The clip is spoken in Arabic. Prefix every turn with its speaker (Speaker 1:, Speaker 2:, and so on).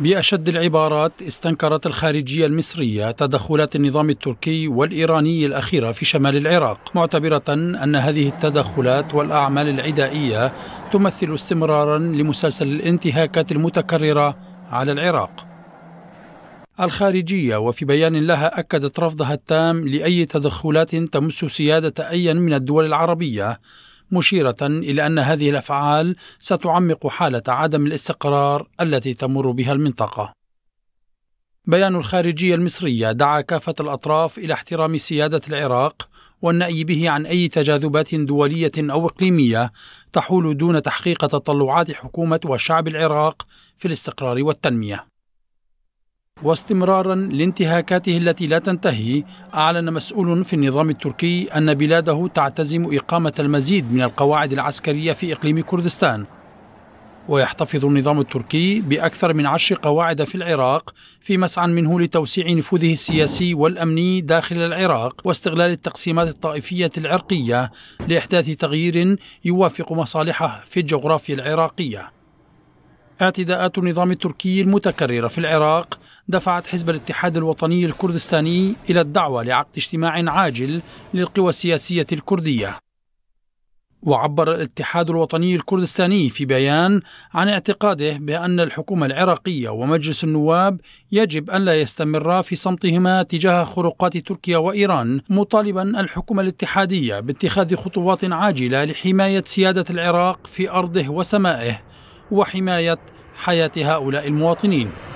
Speaker 1: بأشد العبارات استنكرت الخارجية المصرية تدخلات النظام التركي والإيراني الأخيرة في شمال العراق معتبرة أن هذه التدخلات والأعمال العدائية تمثل استمرارا لمسلسل الانتهاكات المتكررة على العراق الخارجية وفي بيان لها أكدت رفضها التام لأي تدخلات تمس سيادة أي من الدول العربية مشيرة إلى أن هذه الأفعال ستعمق حالة عدم الاستقرار التي تمر بها المنطقة. بيان الخارجية المصرية دعا كافة الأطراف إلى احترام سيادة العراق والنأي به عن أي تجاذبات دولية أو إقليمية تحول دون تحقيق تطلعات حكومة وشعب العراق في الاستقرار والتنمية. واستمرارا لانتهاكاته التي لا تنتهي أعلن مسؤول في النظام التركي أن بلاده تعتزم إقامة المزيد من القواعد العسكرية في إقليم كردستان ويحتفظ النظام التركي بأكثر من عشر قواعد في العراق في مسعى منه لتوسيع نفوذه السياسي والأمني داخل العراق واستغلال التقسيمات الطائفية العرقية لإحداث تغيير يوافق مصالحه في الجغرافيا العراقية اعتداءات النظام التركي المتكررة في العراق دفعت حزب الاتحاد الوطني الكردستاني إلى الدعوة لعقد اجتماع عاجل للقوى السياسية الكردية وعبر الاتحاد الوطني الكردستاني في بيان عن اعتقاده بأن الحكومة العراقية ومجلس النواب يجب أن لا يستمرا في صمتهما تجاه خروقات تركيا وإيران مطالبا الحكومة الاتحادية باتخاذ خطوات عاجلة لحماية سيادة العراق في أرضه وسمائه وحماية حياة هؤلاء المواطنين